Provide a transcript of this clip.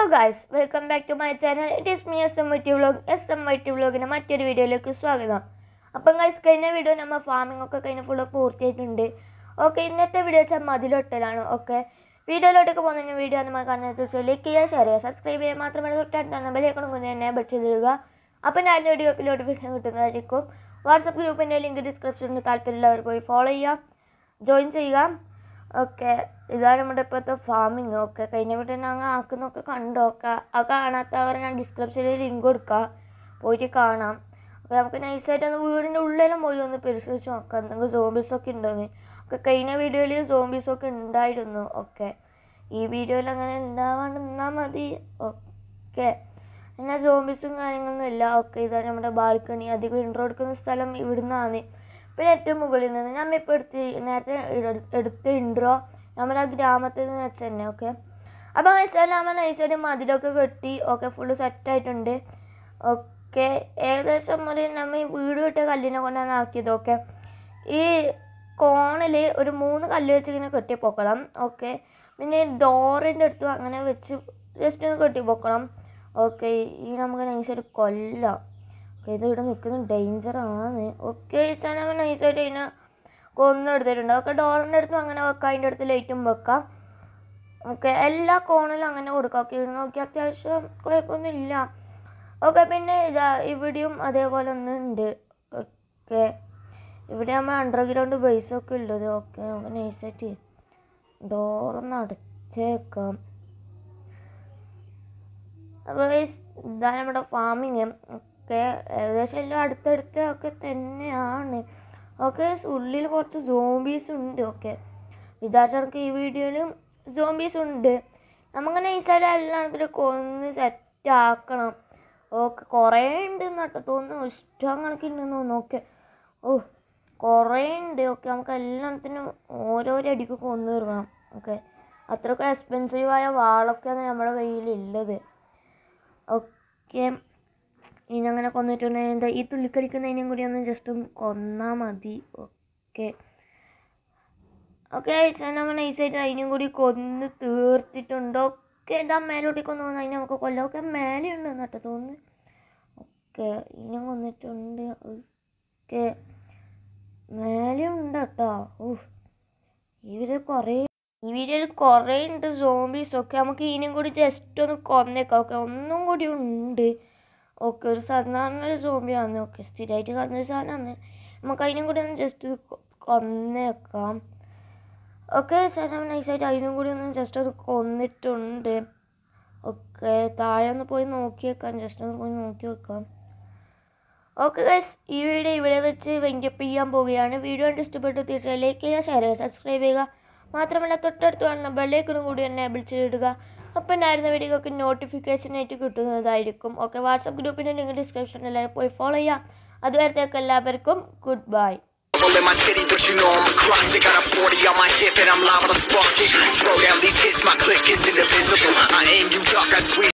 Hello guys welcome back to my channel it is me S M I T vlog S M I T വ്ലോഗിൻ്റെ മറ്റൊരു വീഡിയോയിലേക്ക് സ്വാഗതം അപ്പം guys കഴിഞ്ഞ video നമ്മൾ ഫാമിംഗ് ഒക്കെ കഴിഞ്ഞ് ഫുള്ള് പൂർത്തിയായിട്ടുണ്ട് ഓക്കെ ഇന്നത്തെ വീഡിയോ വെച്ചാൽ മതിലൊട്ടലാണ് ഓക്കെ വീഡിയോയിലോട്ടൊക്കെ പോകുന്നതിന് വീഡിയോ നമ്മൾ കാണുന്നത് തീർച്ചയായും ലൈക്ക് ചെയ്യുക ഷെയർ ചെയ്യുക സബ്സ്ക്രൈബ് ചെയ്യുക മാത്രമല്ല തൊട്ടടുത്ത് തന്നെ ബലേക്കണം കൊണ്ട് തന്നെ ബെറ്റ് ചെയ്തിടുക അപ്പം ഞാൻ വീഡിയോക്ക് നോട്ടിഫിക്കേഷൻ കിട്ടുന്നതായിരിക്കും വാട്സപ്പ് ഗ്രൂപ്പിൻ്റെ ലിങ്ക് ഡിസ്ക്രിപ്ഷനിൽ താല്പര്യമുള്ളവർ പോയി ഫോളോ ചെയ്യുക ജോയിൻ ചെയ്യുക ഒക്കെ ഇതാണ് നമ്മുടെ ഇപ്പോഴത്തെ ഫാമിങ് ഒക്കെ കഴിഞ്ഞ വീട്ടിൽ അങ്ങ് ആക്കുന്നൊക്കെ കണ്ടോക്കുക അത് കാണാത്തവർ ഞാൻ ഡിസ്ക്രിപ്ഷനിൽ ലിങ്ക് കൊടുക്കുക പോയിട്ട് കാണാം അപ്പോൾ നമുക്ക് നൈസായിട്ട് ഒന്ന് വീടിൻ്റെ ഉള്ളിലും പോയി ഒന്ന് പരിശോധിച്ച് നോക്കാം എന്തെങ്കിലും സോംബീസൊക്കെ ഉണ്ടോന്ന് ഒക്കെ കഴിഞ്ഞ വീഡിയോയിൽ സോംബീസൊക്കെ ഉണ്ടായിരുന്നു ഓക്കെ ഈ വീഡിയോയിൽ അങ്ങനെ ഉണ്ടാവാണ്ടിരുന്നാൽ മതി ഓക്കെ എന്നാൽ സോംബീസും കാര്യങ്ങളൊന്നും ഇല്ല ഓക്കെ ഇതാണ് നമ്മുടെ ബാൽക്കണി അധികം ഇൻട്രോ എടുക്കുന്ന സ്ഥലം ഇവിടുന്നാണ് പിന്നെ ഏറ്റവും മുകളിൽ നിന്ന് നമ്മൾ ഇപ്പോൾ എടുത്ത് നേരത്തെ എടുത്ത ഇൻട്രോ നമ്മുടെ ആ ഗ്രാമത്തിൽ നിന്ന് വെച്ച് തന്നെ ഓക്കെ അപ്പോൾ വെച്ചാൽ നമ്മൾ നൈസായിട്ട് മതിലൊക്കെ കെട്ടി ഓക്കെ ഫുള്ള് സെറ്റായിട്ടുണ്ട് ഓക്കെ ഏകദേശം ഒരു നമ്മൾ വീട് കിട്ടിയ കല്ലിനെ കൊണ്ടാണ് ആക്കിയത് ഓക്കെ ഈ കോണിൽ ഒരു മൂന്ന് കല്ല് വെച്ചിങ്ങനെ കെട്ടി പൊക്കണം ഓക്കെ പിന്നെ ഡോറിൻ്റെ അടുത്തും അങ്ങനെ വെച്ച് ജസ്റ്റ് ഒന്ന് കെട്ടി ഓക്കെ ഈ നമുക്ക് നൈസൊരു കൊല്ലാം ഇത് ഇവിടെ നിൽക്കുന്നത് ഡേഞ്ചറാണ് ഓക്കെ ഈശാനമ്മ നൈസായിട്ട് അതിനെ കൊന്നെടുത്തിട്ടുണ്ട് ഓക്കെ ഡോറിൻ്റെ അടുത്തും അങ്ങനെ വെക്കാം അതിൻ്റെ അടുത്ത് ലൈറ്റും വെക്കാം ഓക്കെ എല്ലാ കോണിലും അങ്ങനെ കൊടുക്കാം ഓക്കെ ഇവിടെ നോക്കി അത്യാവശ്യം കുഴപ്പമൊന്നുമില്ല ഓക്കെ പിന്നെ ഇതാ ഇവിടെയും അതേപോലെ ഒന്നുണ്ട് ഓക്കെ ഇവിടെ നമ്മൾ അണ്ടർഗ്രൗണ്ട് ബേസൊക്കെ ഉള്ളത് ഓക്കെ നമുക്ക് നൈസായിട്ട് ഡോറൊന്ന് അടച്ചേക്കാം അപ്പോൾ ഇതാണ് നമ്മുടെ ഫാമിങ് ഒക്കെ ഏകദേശം എല്ലാം അടുത്തടുത്ത് ഒക്കെ തന്നെയാണ് ഓക്കെ ഉള്ളിൽ കുറച്ച് സോംബീസ് ഉണ്ട് ഓക്കെ വിചാരിച്ചവർക്ക് ഈ വീഡിയോയിലും സോംബീസ് ഉണ്ട് നമുക്കങ്ങനെ ഈ സ്ഥലം എല്ലാം കൊന്ന് സെറ്റാക്കണം ഓക്കെ കുറേ ഉണ്ട് കേട്ടോ തോന്നുന്നു ഇഷ്ടം കണക്കിണ്ടെന്ന് തോന്നുന്നു ഓക്കെ ഓ കുറേ ഉണ്ട് ഓക്കെ നമുക്ക് എല്ലാത്തിനും ഓരോരോ അടിക്ക് കൊന്ന് തീർക്കണം ഓക്കെ അത്രയൊക്കെ എക്സ്പെൻസീവായ വാളൊക്കെയാണ് നമ്മുടെ കയ്യിലുള്ളത് ഓക്കെ ഇനി അങ്ങനെ കൊന്നിട്ടുണ്ടെങ്കിൽ എന്താ ഈ തുള്ളിക്കളിക്കുന്നതിനെയും കൂടി ഒന്ന് ജസ്റ്റ് കൊന്നാൽ മതി ഓക്കെ ഓക്കെ നമ്മൾ നൈസായിട്ട് അതിനും കൂടി കൊന്ന് തീർത്തിട്ടുണ്ട് ഓക്കെ എന്താ മേലോട്ടേക്ക് ഒന്ന് വന്ന് അതിനെ നമുക്ക് കൊല്ലാം ഓക്കെ മേലെയുണ്ട് എന്നിട്ട് തോന്നുന്നു ഓക്കെ ഇനിയും കൊന്നിട്ടുണ്ട് ഓക്കെ മേലെയുണ്ട് കേട്ടോ ഈ ഇവിടെ കുറേ ഈ വീഡിയോയിൽ കുറേ ഉണ്ട് സോംബീസ് ഓക്കെ നമുക്ക് ഇനിയും കൂടി ജസ്റ്റ് ഒന്ന് കൊന്നേക്കാം ഓക്കെ ഒന്നും കൂടി ഉണ്ട് ഒക്കെ ഒരു സാധാരണ ഒരു സ്ഥിരമായിട്ട് ഒക്കെ സ്ഥിരമായിട്ട് കാണുന്ന ഒരു സാധനമാണ് നമുക്ക് അതിനും കൂടി ഒന്ന് ജസ്റ്റ് കൊന്നേക്കാം ഓക്കെ സാധനം നൈസായിട്ട് അതിനും കൂടി ഒന്ന് ജസ്റ്റ് ഒന്ന് കൊന്നിട്ടുണ്ട് ഓക്കെ താഴെ ഒന്ന് പോയി നോക്കി വെക്കാം ജസ്റ്റ് ഒന്ന് പോയി നോക്കി വെക്കാം ഓക്കെ ഗൈസ് ഈ വീഡിയോ ഇവിടെ വെച്ച് വെങ്കപ്പ് ചെയ്യാൻ പോവുകയാണ് വീഡിയോ കണ്ട് ഇഷ്ടപ്പെട്ടു തീർച്ചയായും ലൈക്ക് ചെയ്യുക ഷെയർ ചെയ്യുക സബ്സ്ക്രൈബ് ചെയ്യുക മാത്രമല്ല തൊട്ടടുത്ത് കാണുന്ന ബെല്ലൈക്കണും കൂടി എന്നെ വിളിച്ചിടുക അപ്പം ഉണ്ടായിരുന്ന വീഡിയോക്ക് നോട്ടിഫിക്കേഷൻ ആയിട്ട് കിട്ടുന്നതായിരിക്കും ഓക്കെ വാട്സപ്പ് ഗ്രൂപ്പിൻ്റെ ലിങ്ക് ഡിസ്ക്രിപ്ഷനിൽ എല്ലാവരും പോയി ഫോളോ ചെയ്യാം അതുവരത്തേക്ക് എല്ലാവർക്കും good bye in my city, but you know I'm a cross it. Got a 40 on my hip and I'm live on a spark Throw down these hits, my click is indivisible. I aim you dark, I squeeze.